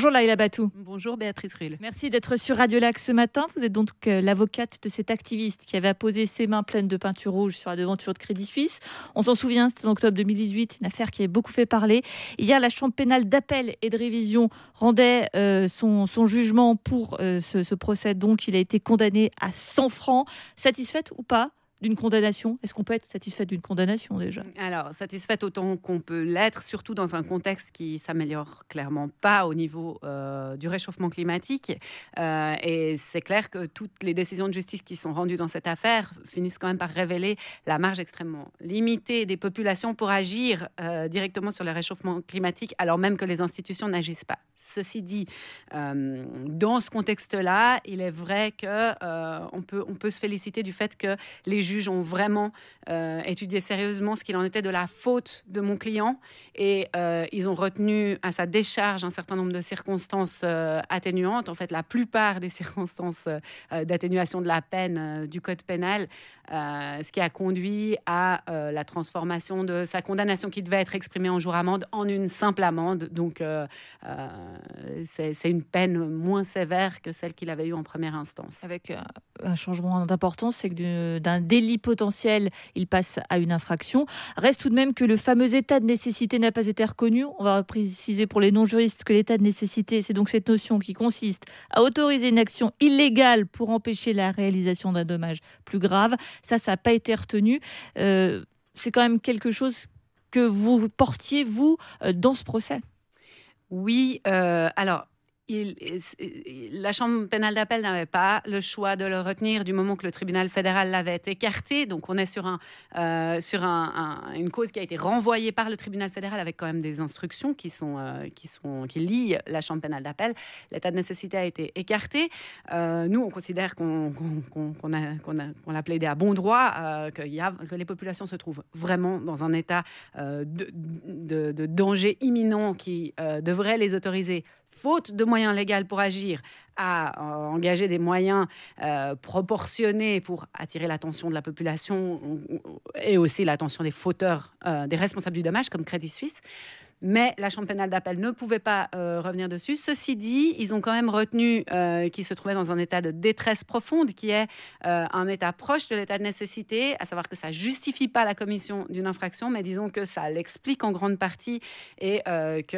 Bonjour Laila Batou. Bonjour Béatrice Rille. Merci d'être sur Radio Lac ce matin. Vous êtes donc euh, l'avocate de cet activiste qui avait posé ses mains pleines de peinture rouge sur la devanture de Crédit Suisse. On s'en souvient, c'était en octobre 2018, une affaire qui a beaucoup fait parler. Hier, la Chambre pénale d'appel et de révision rendait euh, son, jugement pour euh, ce procès. Donc, il a été condamné à 100 francs. Satisfaite ou pas d'une condamnation Est-ce qu'on peut être satisfait d'une condamnation déjà Alors, satisfaite autant qu'on peut l'être, surtout dans un contexte qui s'améliore clairement pas au niveau euh, du réchauffement climatique. Euh, et c'est clair que toutes les décisions de justice qui sont rendues dans cette affaire finissent quand même par révéler la marge extrêmement limitée des populations pour agir euh, directement sur le réchauffement climatique, alors même que les institutions n'agissent pas. Ceci dit, dans ce contexte-là, il est vrai que on peut on peut se féliciter du fait que les juges ont vraiment euh, étudié sérieusement ce qu'il en était de la faute de mon client et euh, ils ont retenu à sa décharge un certain nombre de circonstances euh, atténuantes. En fait, la plupart des circonstances d'atténuation de la peine du code pénal, ce qui a conduit à la transformation de sa condamnation qui devait être exprimée en jour amende en une simple amende. Donc, c'est une peine moins sévère que celle qu'il avait eue en première instance. Avec un changement d'importance, c'est que d'un dé délit potentiel, il passe à une infraction. Reste tout de même que le fameux état de nécessité n'a pas été reconnu. On va préciser pour les non-juristes que l'état de nécessité, c'est donc cette notion qui consiste à autoriser une action illégale pour empêcher la réalisation d'un dommage plus grave. Ça, ça n'a pas été retenu. Euh, c'est quand même quelque chose que vous portiez, vous, euh, dans ce procès. Oui, euh, alors la Chambre pénale d'appel n'avait pas le choix de le retenir du moment que le tribunal fédéral l'avait écarté. Donc on est sur, euh, sur une cause qui a été renvoyée par le tribunal fédéral avec quand même des instructions qui, sont, euh, qui, sont, qui lient la Chambre pénale d'appel. L'état de nécessité a été écarté. Euh, nous, on considère qu'on qu'on l'a plaidé à bon droit, que, les populations se trouvent vraiment dans un état de, danger imminent qui devrait les autoriser faute de moyens légaux pour agir, à euh, engager des moyens euh, proportionnés pour attirer l'attention de la population et aussi l'attention des fauteurs, euh, des responsables du dommage, comme Crédit Suisse, mais la chambre pénale d'appel ne pouvait pas euh, revenir dessus. Ceci dit, ils ont quand même retenu euh, qu'il se trouvait dans un état de détresse profonde, qui est euh, un état proche de l'état de nécessité, à savoir que ça justifie pas la commission d'une infraction, mais disons que ça l'explique en grande partie et que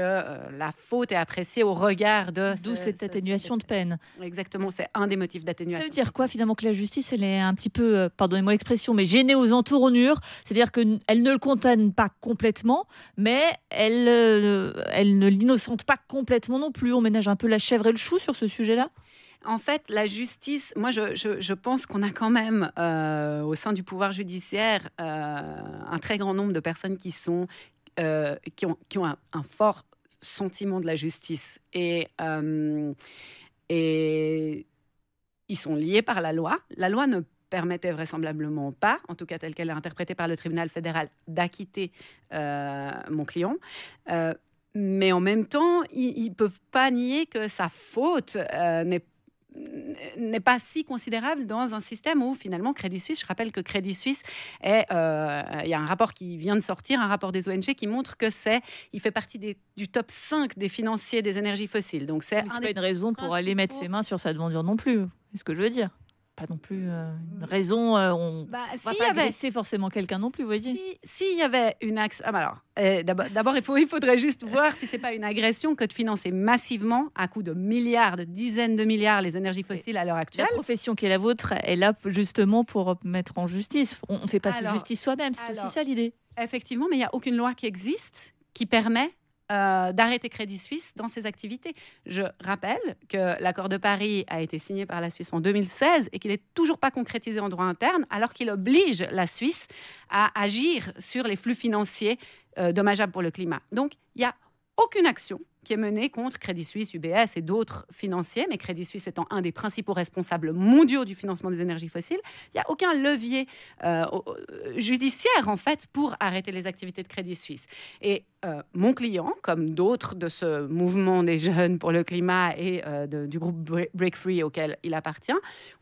la faute est appréciée au regard de... D'où cette atténuation de peine. Exactement, c'est un des motifs d'atténuation. Ça veut dire quoi finalement que la justice, elle est un petit peu, pardonnez-moi l'expression, mais gênée aux entournures, c'est-à-dire qu'elle ne le condamne pas complètement, mais elle elle ne l'innocente pas complètement non plus. On ménage un peu la chèvre et le chou sur ce sujet-là en fait, la justice, moi je, pense qu'on a quand même euh, au sein du pouvoir judiciaire euh, un très grand nombre de personnes qui, sont, euh, qui ont, un, fort sentiment de la justice. Et, et ils sont liés par la loi. La loi ne permettait vraisemblablement pas, en tout cas telle qu'elle est interprétée par le tribunal fédéral, d'acquitter euh, mon client. Euh, mais en même temps, ils ne peuvent pas nier que sa faute euh, n'est pas si considérable dans un système où finalement Crédit Suisse, je rappelle que Crédit Suisse est, il y a un rapport qui vient de sortir, un rapport des ONG qui montre que c'est, il fait partie du top 5 des financiers des énergies fossiles. Donc c'est un pas une raison pour aller mettre ses mains sur sa devanture non plus, c'est ce que je veux dire pas non plus euh, une raison. Euh, on bah, va pas y forcément quelqu'un non plus, vous voyez. S'il y avait une axe ah, bah, alors euh, d'abord d'abord il, faut, il faudrait juste voir si c'est pas une agression que de financer massivement à coût de milliards, de dizaines de milliards les énergies fossiles à l'heure actuelle. La profession qui est la vôtre est là justement pour mettre en justice. On ne fait pas alors, justice soi-même, c'est aussi ça l'idée. Effectivement, mais il n'y a aucune loi qui existe qui permet euh, d'arrêter Crédit Suisse dans ses activités. Je rappelle que l'accord de Paris a été signé par la Suisse en 2016 et qu'il n'est toujours pas concrétisé en droit interne, alors qu'il oblige la Suisse à agir sur les flux financiers euh, dommageables pour le climat. Donc, il n'y a aucune action qui est menée contre Crédit Suisse, UBS et d'autres financiers, mais Crédit Suisse étant un des principaux responsables mondiaux du financement des énergies fossiles, il n'y a aucun levier euh, euh, judiciaire en fait pour arrêter les activités de Crédit Suisse. Et euh, mon client, comme d'autres de ce mouvement des jeunes pour le climat et du groupe Break Free auquel il appartient,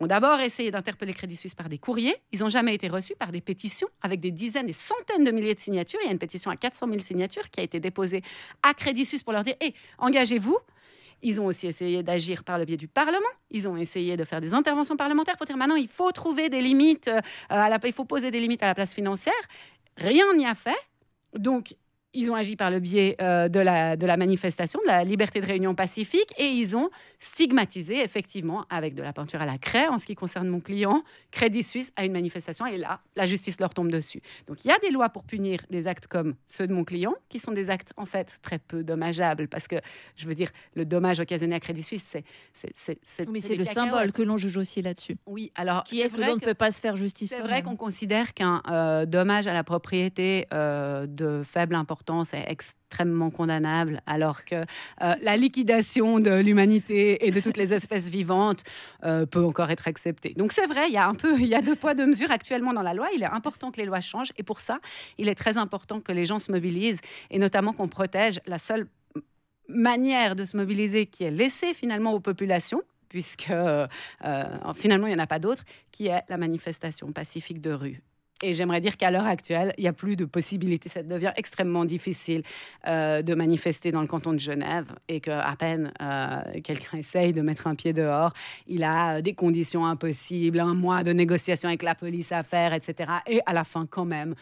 ont d'abord essayé d'interpeller Crédit Suisse par des courriers. Ils n'ont jamais été reçus par des pétitions avec des dizaines et centaines de milliers de signatures. Il y a une pétition à 400 000 signatures qui a été déposée à Crédit Suisse pour leur dire eh, engagez-vous. Ils ont aussi essayé d'agir par le biais du Parlement. Ils ont essayé de faire des interventions parlementaires pour dire maintenant, il faut trouver des limites, euh, à la, il faut poser des limites à la place financière. Rien n'y a fait. Donc, ils ont agi par le biais euh, de, la, de la manifestation, de la liberté de réunion pacifique, et ils ont stigmatisé, effectivement, avec de la peinture à la craie, en ce qui concerne mon client, Crédit Suisse à une manifestation, et là, la justice leur tombe dessus. Donc il y a des lois pour punir des actes comme ceux de mon client, qui sont des actes, en fait, très peu dommageables, parce que, je veux dire, le dommage occasionné à Crédit Suisse, c'est... oui, mais c'est le symbole que l'on juge aussi là-dessus. Oui, alors... Qui est, vrai qu'on ne peut pas se faire justice. C'est vrai qu'on considère qu'un euh, dommage à la propriété euh, de faible importance, c'est extrêmement condamnable, alors que euh, la liquidation de l'humanité et de toutes les espèces vivantes euh, peut encore être acceptée. Donc c'est vrai, il y a un peu, il y a deux poids deux mesures actuellement dans la loi. Il est important que les lois changent, et pour ça, il est très important que les gens se mobilisent, et notamment qu'on protège la seule manière de se mobiliser qui est laissée finalement aux populations, puisque euh, finalement il n'y en a pas d'autre, qui est la manifestation pacifique de rue. Et j'aimerais dire qu'à l'heure actuelle, il n'y a plus de possibilité. Ça devient extrêmement difficile euh, de manifester dans le canton de Genève et qu'à peine euh, quelqu'un essaye de mettre un pied dehors, il a euh, des conditions impossibles, un mois de négociation avec la police à faire, etc. Et à la fin, quand même,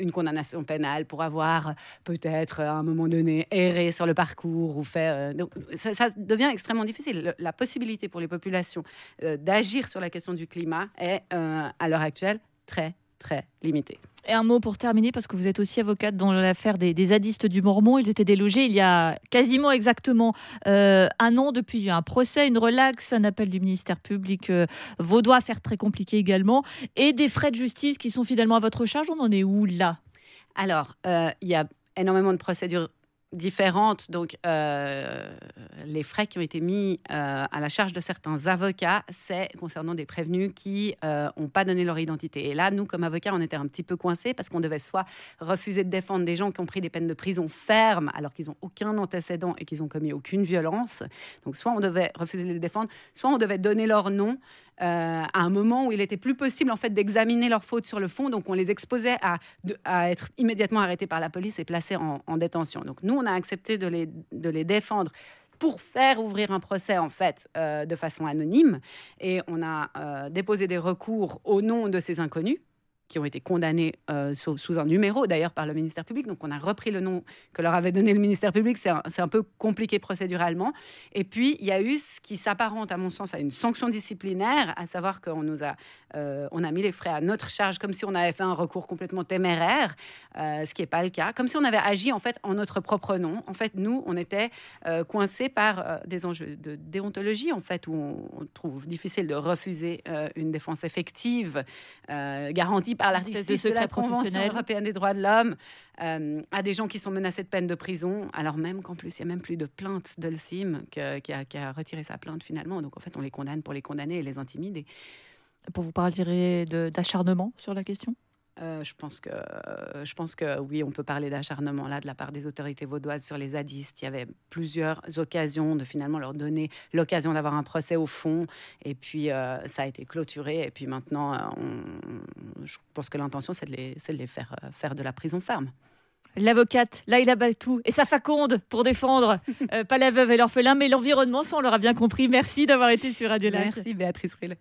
une condamnation pénale pour avoir peut-être à un moment donné erré sur le parcours ou faire. ça, ça, devient extrêmement difficile. la possibilité pour les populations d'agir sur la question du climat est à l'heure actuelle très très limité. Et un mot pour terminer, parce que vous êtes aussi avocate dans l'affaire des, zadistes du Mormon. Ils étaient délogés il y a quasiment exactement euh, un an depuis un procès, une relaxe, un appel du ministère public euh, vaudois, faire très compliqué également, et des frais de justice qui sont finalement à votre charge. On en est où là Alors, euh, il y a énormément de procédures différentes. Donc, euh, les frais qui ont été mis euh, à la charge de certains avocats, c'est concernant des prévenus qui n'ont euh, pas donné leur identité. Et là, nous, comme avocats, on était un petit peu coincés parce qu'on devait soit refuser de défendre des gens qui ont pris des peines de prison fermes, alors qu'ils n'ont aucun antécédent et qu'ils n'ont commis aucune violence. Donc, soit on devait refuser de les défendre, soit on devait donner leur nom euh, à un moment où il était plus possible en fait d'examiner leurs fautes sur le fond, donc on les exposait à, être immédiatement arrêtés par la police et placés en, détention. Donc nous, on a accepté de les, défendre pour faire ouvrir un procès en fait euh, de façon anonyme. Et on a euh, déposé des recours au nom de ces inconnus qui ont été condamnés euh, sous, un numéro d'ailleurs par le ministère public. Donc on a repris le nom que leur avait donné le ministère public. C'est un, un, peu compliqué procéduralement. Et puis il y a eu ce qui s'apparente à mon sens à une sanction disciplinaire, à savoir qu'on nous a, euh, on a mis les frais à notre charge comme si on avait fait un recours complètement téméraire, euh, ce qui n'est pas le cas, comme si on avait agi en fait en notre propre nom. En fait, nous, on était coincés par des enjeux de déontologie en fait où on, on trouve difficile de refuser une défense effective garantie par l'article de la Convention européenne des droits de l'homme euh, à des gens qui sont menacés de peine de prison, alors même qu'en plus, il n'y a même plus de plainte d'Olsim qui, qui, a retiré sa plainte finalement. Donc en fait, on les condamne pour les condamner et les intimider. Pour vous parler d'acharnement sur la question euh, je, pense que, je pense que oui, on peut parler d'acharnement là de la part des autorités vaudoises sur les zadistes. Il y avait plusieurs occasions de finalement leur donner l'occasion d'avoir un procès au fond. Et puis euh, ça a été clôturé. Et puis maintenant, euh, je pense que l'intention, c'est de les, de les faire, faire de la prison ferme. L'avocate là, il Laila tout. et ça faconde pour défendre, pas la veuve et l'orphelin, mais l'environnement, ça on l'aura bien compris. Merci d'avoir été sur Radio Live. Merci Béatrice Rille.